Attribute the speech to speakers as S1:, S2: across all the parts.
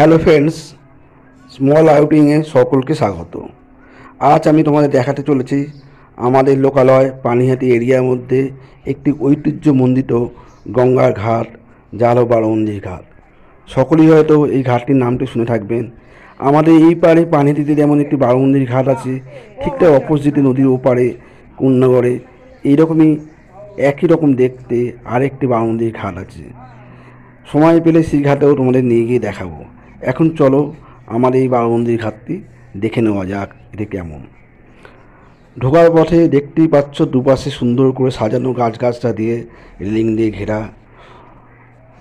S1: Hello friends small আউটিংয়ে সকলকে স্বাগত আজ আমি তোমাদের দেখাতে চলেছি আমাদের লোকালয় পানিহাতি এরিয়ার মধ্যে একটি ঐতিহ্যমণ্ডিত গঙ্গার ঘাট জালো বা ঘাট সকলেই হয়তো এই ঘাটটির নামটি শুনে থাকবেন আমাদের এই পারে পানিহাতিতে যেমন একটি বারমন্দির ঘাট আছে ঠিক অপোজিটে নদীর ওপারে কুন্নগরে এইরকমই একই রকম দেখতে আরেকটি বারমন্দির ঘাট আছে সময় পেলে সেই ঘাটেও তোমাদের নিয়ে গিয়ে দেখাবো এখন চলো আমার এই বাবা মন্দির ঘাটতি দেখে নেওয়া যাক এটা কেমন ঢোকার পথে দেখতেই পাচ্ছ দুপাশে সুন্দর করে সাজানো গাছ গাছটা দিয়ে রেলিং দিয়ে ঘেরা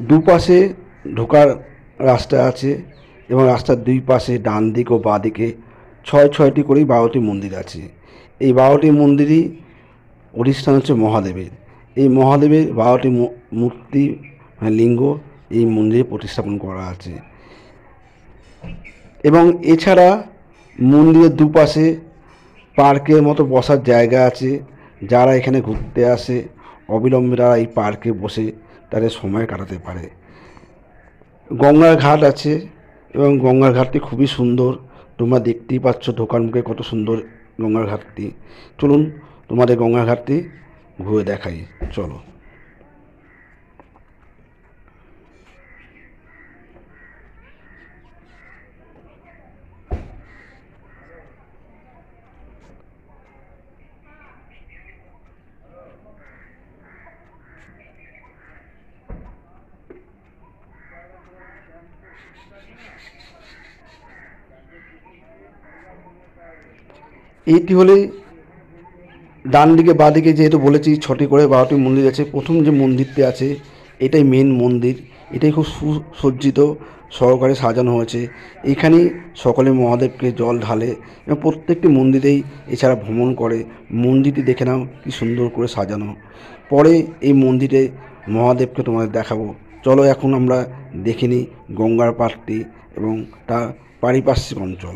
S1: দুপাশে ঢোকার রাস্তা আছে এবং রাস্তার দুই পাশে ডান দিক ও বাঁ দিকে ছয় ছয়টি করেই বারোটি মন্দির আছে এই বারোটি মন্দিরই অধিষ্ঠান হচ্ছে মহাদেবের এই মহাদেবের বারোটি মূর্তি মানে লিঙ্গ এই মন্দিরে প্রতিস্থাপন করা আছে এবং এছাড়া মন্দিরের দুপাশে পার্কের মতো বসার জায়গা আছে যারা এখানে ঘুরতে আসে অবিলম্বে তারা এই পার্কে বসে তাদের সময় কাটাতে পারে গঙ্গার ঘাট আছে এবং গঙ্গার ঘাটটি খুবই সুন্দর তোমরা দেখতেই পাচ্ছ ঢোকার মুখে কত সুন্দর গঙ্গার ঘাটটি চলুন তোমাদের গঙ্গার ঘাটটি ঘুরে দেখাই চলো এটি হলে ডান দিকে বা দিকে যেহেতু বলেছি ছটি করে বারোটি মন্দির আছে প্রথম যে মন্দিরটি আছে এটাই মেন মন্দির এটাই খুব সুসজ্জিত সহকারে সাজানো হয়েছে এখানে সকলে মহাদেবকে জল ঢালে এবং প্রত্যেকটি মন্দিরেই এছাড়া ভ্রমণ করে মন্দিরটি দেখে নাও কি সুন্দর করে সাজানো পরে এই মন্দিরে মহাদেবকে তোমাদের দেখাবো চলো এখন আমরা দেখিনি গঙ্গার পাটটি এবং তার পারিপার্শ্বিক অঞ্চল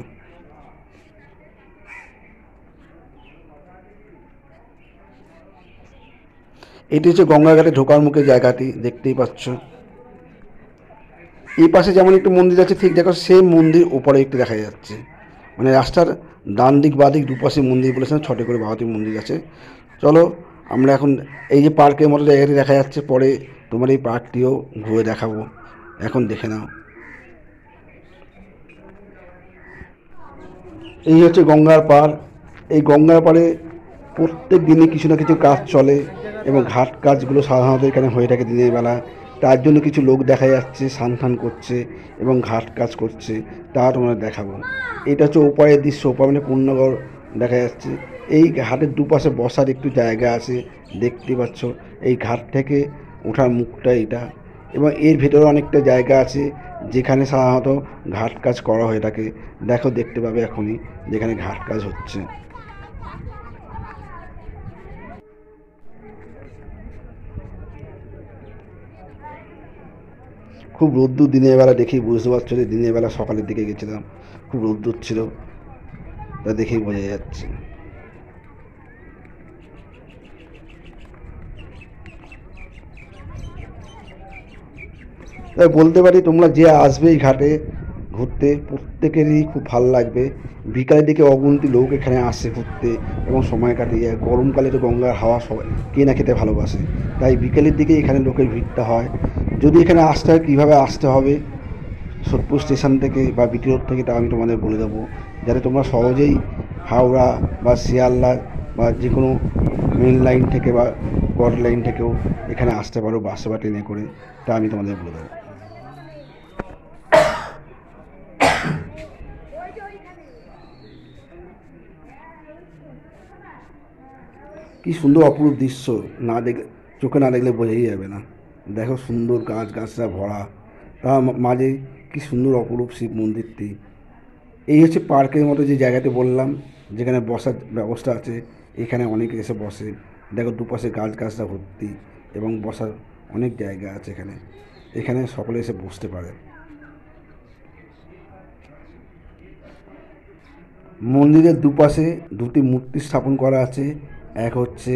S1: এটি হচ্ছে গঙ্গাঘাটে ঢোকার মুখে জায়গাটি দেখতেই পাচ্ছ এই পাশে যেমন একটু মন্দির আছে ঠিক দেখো সেম মন্দির ওপরে একটু দেখা যাচ্ছে মানে রাস্তার ডান দিক বা দিক দুপাশে মন্দির বলেছেন ছটে করে বাহাতি মন্দির আছে চলো আমরা এখন এই যে পার্কের মতো জায়গাটি দেখা যাচ্ছে পরে তোমার এই পার্কটিও ঘুরে দেখাবো এখন দেখে নাও এই হচ্ছে গঙ্গার পার এই গঙ্গার পাড়ে প্রত্যেক দিনে কিছু না কিছু কাজ চলে এবং ঘাট কাজগুলো সাধারণত এখানে হয়ে থাকে দিনের বেলা তার জন্য কিছু লোক দেখা যাচ্ছে সানথান করছে এবং ঘাট কাজ করছে তা তোমরা দেখাবো এটা হচ্ছে উপায়ের দৃশ্য উপায় মানে পূর্ণগড় দেখা যাচ্ছে এই ঘাটের দুপাশে বসার একটু জায়গা আছে দেখতে পাচ্ছ এই ঘাট থেকে ওঠার মুখটা এটা এবং এর ভেতরে অনেকটা জায়গা আছে যেখানে সাধারণত ঘাট কাজ করা হয়ে থাকে দেখো দেখতে পাবে এখনই যেখানে ঘাট কাজ হচ্ছে খুব রোদ্দুর দিনের বেলা দেখি বুঝতে পারছো যে দিনের বেলা সকালের দিকে গেছিলাম খুব রোদ্দুর ছিল তা দেখেই বোঝা যাচ্ছে তাই বলতে পারি তোমরা যে আসবে এই ঘাটে ঘুরতে প্রত্যেকেরই খুব ভালো লাগবে বিকালের দিকে অগুন্তি লোক এখানে আসে ঘুরতে এবং সময় কাটিয়ে গরমকালে তো গঙ্গার হাওয়া সবাই কে না খেতে ভালোবাসে তাই বিকালের দিকে এখানে লোকের ভিড়টা হয় যদি এখানে আসতে হয় কীভাবে আসতে হবে সোদপুর স্টেশন থেকে বা বিটি রোড থেকে তা আমি তোমাদের বলে দেবো যাতে তোমরা সহজেই হাওড়া বা শিয়ালদা বা যে কোনো মেন লাইন থেকে বা বড লাইন থেকেও এখানে আসতে পারো বাসে বা ট্রেনে করে তা আমি তোমাদের বলে দেবো কি সুন্দর অপরূপ দৃশ্য না দেখ চোখে না দেখলে বোঝাই যাবে না দেখো সুন্দর গাছ গাছরা ভরা তা মাঝে কী সুন্দর অপরূপ শিব মন্দিরটি এই হচ্ছে পার্কের মতো যে জায়গাতে বললাম যেখানে বসার ব্যবস্থা আছে এখানে অনেকে এসে বসে দেখো দুপাশে গাছ গাছরা ভর্তি এবং বসার অনেক জায়গা আছে এখানে এখানে সকলে এসে বসতে পারে মন্দিরের দুপাশে দুটি মূর্তি স্থাপন করা আছে এক হচ্ছে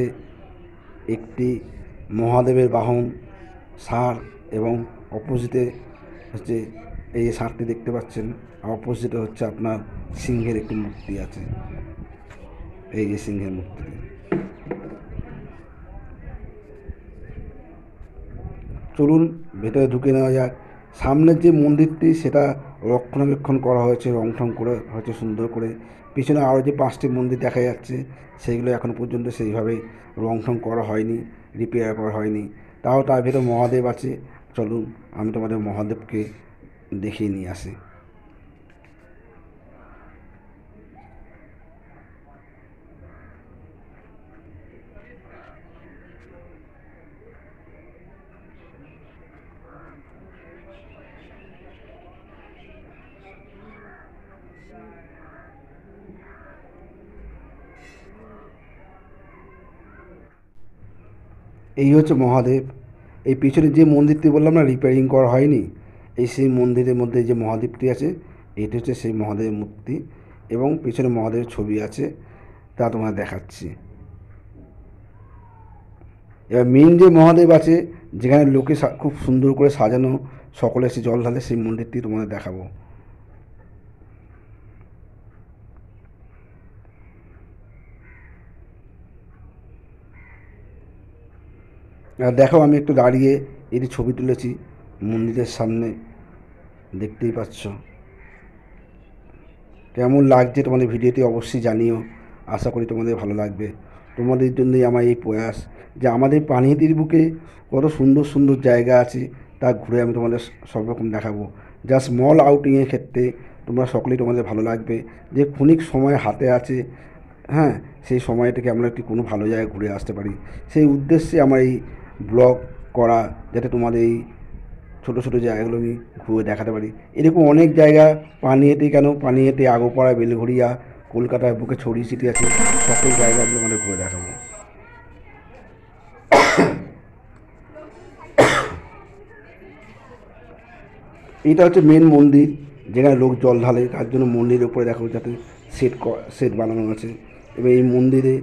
S1: একটি মহাদেবের বাহন সার এবং অপোজিটে হচ্ছে এই সারটি দেখতে পাচ্ছেন অপোজিটে হচ্ছে আপনার সিংহের একটি মূর্তি আছে এই যে সিংহের মূর্তি চলুন ভেতরে ঢুকে নেওয়া যাক সামনের যে মন্দিরটি সেটা রক্ষণাবেক্ষণ করা হয়েছে রং ঠং করে হয়েছে সুন্দর করে পিছনে আরও যে পাঁচটি মন্দির দেখা যাচ্ছে সেগুলো এখনও পর্যন্ত সেইভাবে রং ঠং করা হয়নি রিপেয়ার করা হয়নি তাও তার ভিতরে মহাদেব আছে চলুন আমি তোমাদের মহাদেবকে দেখিয়ে নিয়ে আসি এই হচ্ছে মহাদেব এই পিছনে যে মন্দিরটি বললাম না রিপেয়ারিং করা হয়নি এই সেই মন্দিরের মধ্যে যে মহাদেবটি আছে এটি হচ্ছে সেই মহাদেবের মূর্তি এবং পিছনে মহাদেবের ছবি আছে তা তোমরা দেখাচ্ছি এবার মেন যে মহাদেব আছে যেখানে লোকে খুব সুন্দর করে সাজানো সকলে এসে জল ঢালে সেই মন্দিরটি তোমাদের দেখাবো দেখো আমি একটু দাঁড়িয়ে এটি ছবি তুলেছি মন্দিরের সামনে দেখতেই পাচ্ছ কেমন লাগছে তোমাদের ভিডিওটি অবশ্যই জানিও আশা করি তোমাদের ভালো লাগবে তোমাদের জন্যই আমার এই প্রয়াস যে আমাদের পানিহাতির বুকে কত সুন্দর সুন্দর জায়গা আছে তা ঘুরে আমি তোমাদের সব রকম দেখাবো যা স্মল আউটিংয়ের ক্ষেত্রে তোমরা সকলেই তোমাদের ভালো লাগবে যে ক্ষণিক সময় হাতে আছে হ্যাঁ সেই সময়টাকে আমরা একটি কোনো ভালো জায়গায় ঘুরে আসতে পারি সেই উদ্দেশ্যে আমার এই ব্লগ করা যাতে তোমাদের এই ছোটো ছোটো জায়গাগুলো আমি ঘুরে দেখাতে পারি এরকম অনেক জায়গা পানিয়েতে কেন পানিয়েতে আগোপাড়া বেলঘড়িয়া কলকাতার বুকে ছড়িয়ে সিটি আছে সকল জায়গা আমি তোমাদের ঘুরে দেখাবো এটা হচ্ছে মেন মন্দির যেখানে লোক জল ঢালে তার জন্য মন্দিরের উপরে দেখো যাতে সেট সেট বানানো আছে এবং এই মন্দিরে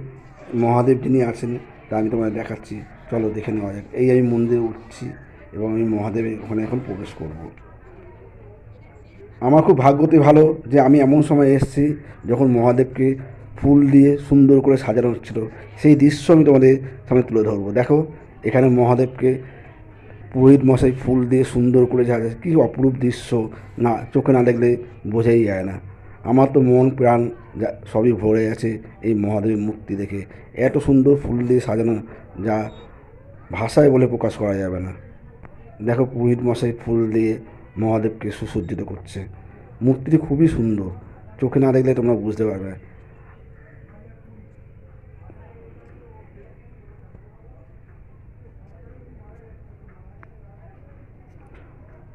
S1: মহাদেব যিনি আছেন তা আমি তোমাদের দেখাচ্ছি চলো দেখে নেওয়া যাক এই আমি মন্দিরে উঠছি এবং আমি মহাদেবের ওখানে এখন প্রবেশ করব। আমার খুব ভাগ্যতে ভালো যে আমি এমন সময় এসেছি যখন মহাদেবকে ফুল দিয়ে সুন্দর করে সাজানো হচ্ছিল সেই দৃশ্য আমি তোমাদের সামনে তুলে ধরবো দেখো এখানে মহাদেবকে পুরোহিত মশাই ফুল দিয়ে সুন্দর করে যা কি অপরূপ দৃশ্য না চোখে না দেখলে বোঝাই যায় না আমার তো মন প্রাণ সবই ভরে আছে এই মহাদেবের মূর্তি দেখে এত সুন্দর ফুল দিয়ে সাজানো যা ভাষায় বলে প্রকাশ করা যাবে না দেখো পুরোহিত মশাই ফুল দিয়ে মহাদেবকে সুসজ্জিত করছে মূর্তিটি খুবই সুন্দর চোখে না দেখলে তোমরা বুঝতে পারবে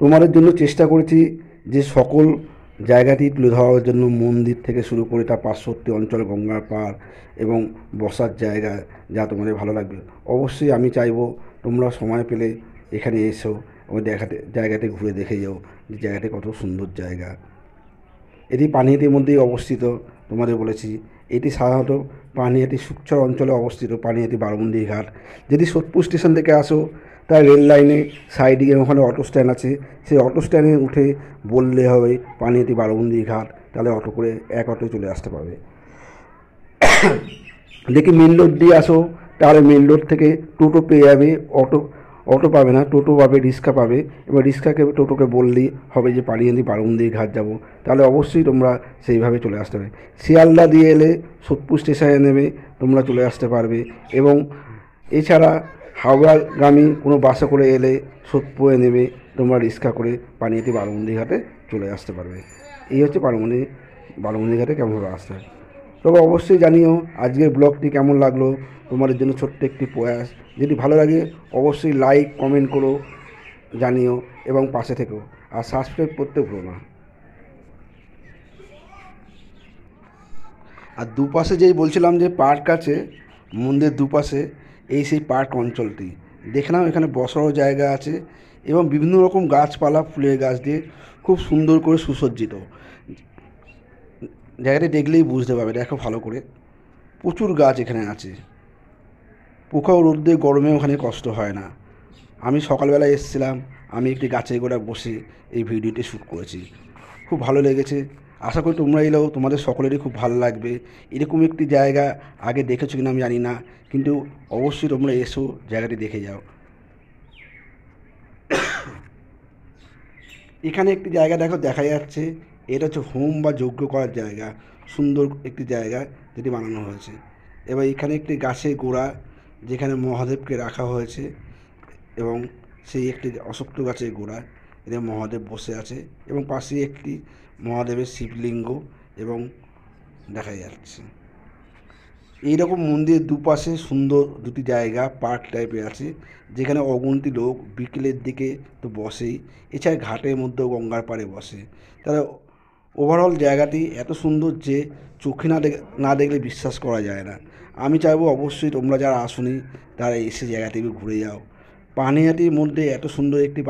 S1: তোমাদের জন্য চেষ্টা করেছি যে সকল জায়গাটি তুলে ধরার জন্য মন্দির থেকে শুরু করে তার পার্শ্ববর্তী অঞ্চল গঙ্গার পাড় এবং বসার জায়গা যা তোমাদের ভালো লাগবে অবশ্যই আমি চাইব তোমরা সময় পেলে এখানে এসো ওই দেখাতে জায়গাটি ঘুরে দেখে যাও যে জায়গাটি কত সুন্দর জায়গা এটি পানিহাটির মধ্যেই অবস্থিত তোমাদের বলেছি এটি সাধারণত পানিহাটি সুকচর অঞ্চলে অবস্থিত পানিহাটি বারমন্দির ঘাট যদি সোদপুর স্টেশন থেকে আসো তাই রেল লাইনে সাইডে ওখানে অটো স্ট্যান্ড আছে সেই অটো স্ট্যান্ডে উঠে বললে হবে পানিহাতি বারবন্দি ঘাট তাহলে অটো করে এক অটো চলে আসতে পারবে দেখি মেন রোড দিয়ে আসো তাহলে মেন রোড থেকে টোটো পেয়ে যাবে অটো অটো পাবে না টোটো পাবে রিক্সা পাবে এবার রিক্সাকে টোটোকে বললেই হবে যে পাড়িয়ান্দি বারুন্দি ঘাট যাবো তাহলে অবশ্যই তোমরা সেইভাবে চলে আসতে পারবে শিয়ালদা দিয়ে এলে সোদপুর স্টেশনে নেমে তোমরা চলে আসতে পারবে এবং এছাড়া হাওড়াগামী কোনো বাসে করে এলে পয়ে নেবে তোমরা রিক্সা করে পানিতে বারমুন্দি ঘাটে চলে আসতে পারবে এই হচ্ছে বারমুন্দি বালুমন্দিঘাটে ঘাটে কেমনভাবে আসতে হয় তবে অবশ্যই জানিও আজকের ব্লগটি কেমন লাগলো তোমাদের জন্য ছোট্ট একটি প্রয়াস যদি ভালো লাগে অবশ্যই লাইক কমেন্ট করো জানিও এবং পাশে থেকেও আর সাবস্ক্রাইব করতে ভুলো না আর দুপাশে যেই বলছিলাম যে পার্ক আছে মন্দির দুপাশে এই সেই পার্ক অঞ্চলটি দেখলাম এখানে বসারও জায়গা আছে এবং বিভিন্ন রকম গাছপালা ফুলের গাছ দিয়ে খুব সুন্দর করে সুসজ্জিত জায়গাটি দেখলেই বুঝতে পারবে দেখো ভালো করে প্রচুর গাছ এখানে আছে রোদ দিয়ে গরমে ওখানে কষ্ট হয় না আমি সকালবেলা এসেছিলাম আমি একটি গাছের গোড়া বসে এই ভিডিওটি শ্যুট করেছি খুব ভালো লেগেছে আশা করি তোমরা এলেও তোমাদের সকলেরই খুব ভালো লাগবে এরকম একটি জায়গা আগে দেখেছো কিনা আমি জানি না কিন্তু অবশ্যই তোমরা এসো জায়গাটি দেখে যাও এখানে একটি জায়গা দেখো দেখা যাচ্ছে এটা হচ্ছে হোম বা যজ্ঞ করার জায়গা সুন্দর একটি জায়গা যেটি বানানো হয়েছে এবার এখানে একটি গাছের গোড়া যেখানে মহাদেবকে রাখা হয়েছে এবং সেই একটি অশক্ত গাছের গোড়া এদের মহাদেব বসে আছে এবং পাশে একটি মহাদেবের শিবলিঙ্গ এবং দেখা যাচ্ছে এইরকম মন্দিরের দুপাশে সুন্দর দুটি জায়গা পার্ক টাইপের আছে যেখানে অগুন্তি লোক বিকেলের দিকে তো বসেই এছাড়া ঘাটের মধ্যেও গঙ্গার পাড়ে বসে তারা ওভারঅল জায়গাটি এত সুন্দর যে চোখে না না দেখলে বিশ্বাস করা যায় না আমি চাইবো অবশ্যই তোমরা যারা আসনি তারা এসে জায়গাটি ঘুরে যাও পানিহাটির মধ্যে এত সুন্দর একটি